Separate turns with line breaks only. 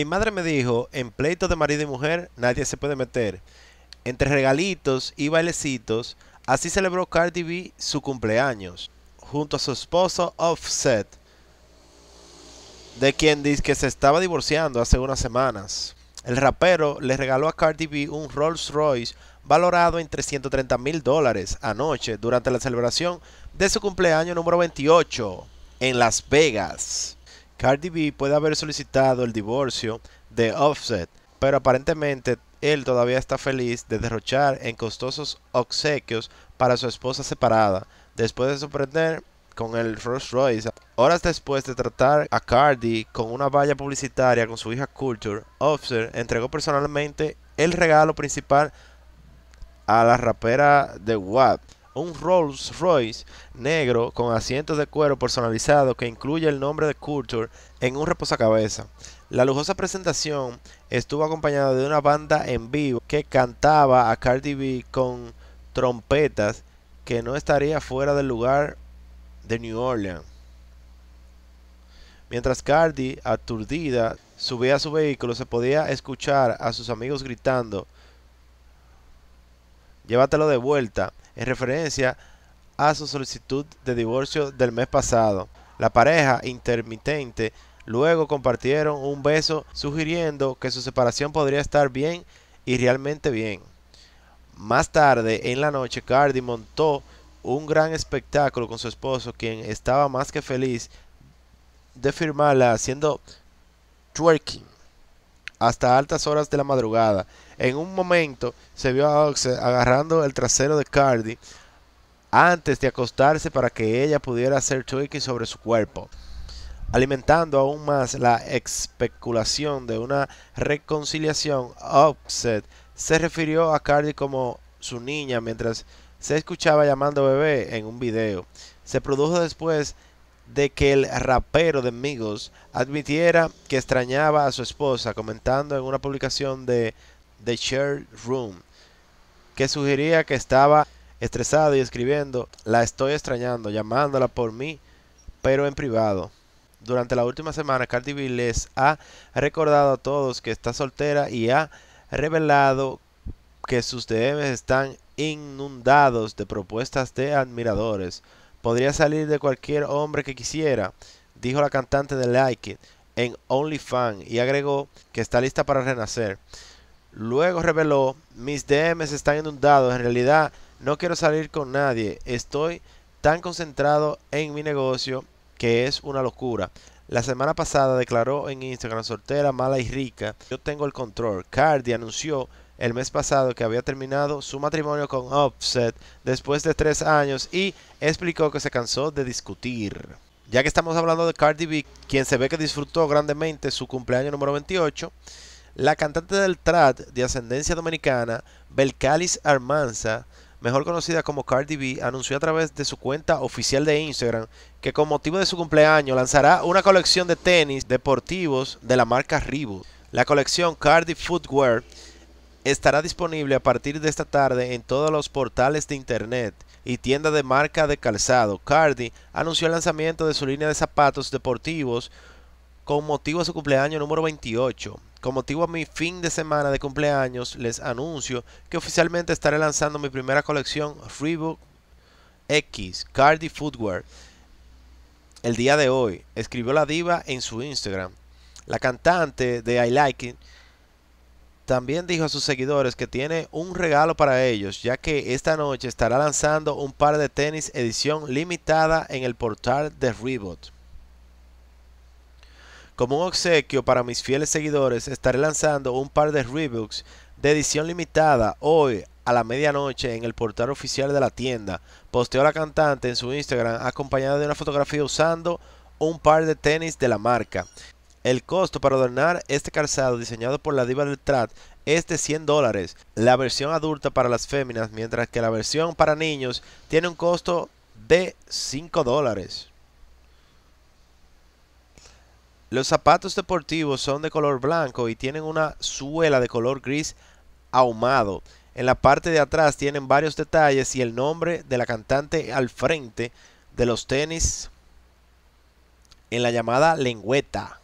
mi madre me dijo, en pleitos de marido y mujer nadie se puede meter. Entre regalitos y bailecitos, así celebró Cardi B su cumpleaños, junto a su esposo Offset, de quien dice que se estaba divorciando hace unas semanas. El rapero le regaló a Cardi B un Rolls Royce valorado en 330 mil dólares anoche durante la celebración de su cumpleaños número 28 en Las Vegas. Cardi B puede haber solicitado el divorcio de Offset, pero aparentemente él todavía está feliz de derrochar en costosos obsequios para su esposa separada, después de sorprender con el Rolls Royce. Horas después de tratar a Cardi con una valla publicitaria con su hija Culture, Offset entregó personalmente el regalo principal a la rapera de WAP un Rolls Royce negro con asientos de cuero personalizado que incluye el nombre de Culture en un reposacabezas. La lujosa presentación estuvo acompañada de una banda en vivo que cantaba a Cardi B con trompetas que no estaría fuera del lugar de New Orleans. Mientras Cardi, aturdida, subía a su vehículo, se podía escuchar a sus amigos gritando, llévatelo de vuelta, en referencia a su solicitud de divorcio del mes pasado. La pareja intermitente luego compartieron un beso sugiriendo que su separación podría estar bien y realmente bien. Más tarde en la noche, Cardi montó un gran espectáculo con su esposo, quien estaba más que feliz de firmarla haciendo twerking hasta altas horas de la madrugada. En un momento se vio a Oxed agarrando el trasero de Cardi antes de acostarse para que ella pudiera hacer tricky sobre su cuerpo, alimentando aún más la especulación de una reconciliación. Offset se refirió a Cardi como su niña mientras se escuchaba llamando bebé en un video. Se produjo después de que el rapero de Migos admitiera que extrañaba a su esposa, comentando en una publicación de The Shared Room que sugería que estaba estresado y escribiendo, la estoy extrañando, llamándola por mí, pero en privado. Durante la última semana, Cardi B les ha recordado a todos que está soltera y ha revelado que sus DMs están inundados de propuestas de admiradores. Podría salir de cualquier hombre que quisiera, dijo la cantante de Like It en OnlyFans y agregó que está lista para renacer. Luego reveló, mis DMs están inundados, en realidad no quiero salir con nadie, estoy tan concentrado en mi negocio que es una locura. La semana pasada declaró en Instagram soltera, mala y rica, yo tengo el control. Cardi anunció el mes pasado que había terminado su matrimonio con Offset después de tres años y explicó que se cansó de discutir. Ya que estamos hablando de Cardi B, quien se ve que disfrutó grandemente su cumpleaños número 28, la cantante del trad de ascendencia dominicana, Belcalis Armanza, mejor conocida como Cardi B, anunció a través de su cuenta oficial de Instagram que con motivo de su cumpleaños lanzará una colección de tenis deportivos de la marca Reebok. La colección Cardi Footwear Estará disponible a partir de esta tarde en todos los portales de internet y tienda de marca de calzado. Cardi anunció el lanzamiento de su línea de zapatos deportivos con motivo a su cumpleaños número 28. Con motivo a mi fin de semana de cumpleaños, les anuncio que oficialmente estaré lanzando mi primera colección Freebook X Cardi Footwear el día de hoy, escribió la diva en su Instagram. La cantante de I Like It también dijo a sus seguidores que tiene un regalo para ellos, ya que esta noche estará lanzando un par de tenis edición limitada en el portal de Reebok. Como un obsequio para mis fieles seguidores, estaré lanzando un par de Reeboks de edición limitada hoy a la medianoche en el portal oficial de la tienda. Posteó la cantante en su Instagram acompañada de una fotografía usando un par de tenis de la marca. El costo para adornar este calzado diseñado por la diva del trat es de 100 dólares. La versión adulta para las féminas, mientras que la versión para niños tiene un costo de 5 dólares. Los zapatos deportivos son de color blanco y tienen una suela de color gris ahumado. En la parte de atrás tienen varios detalles y el nombre de la cantante al frente de los tenis en la llamada lengüeta.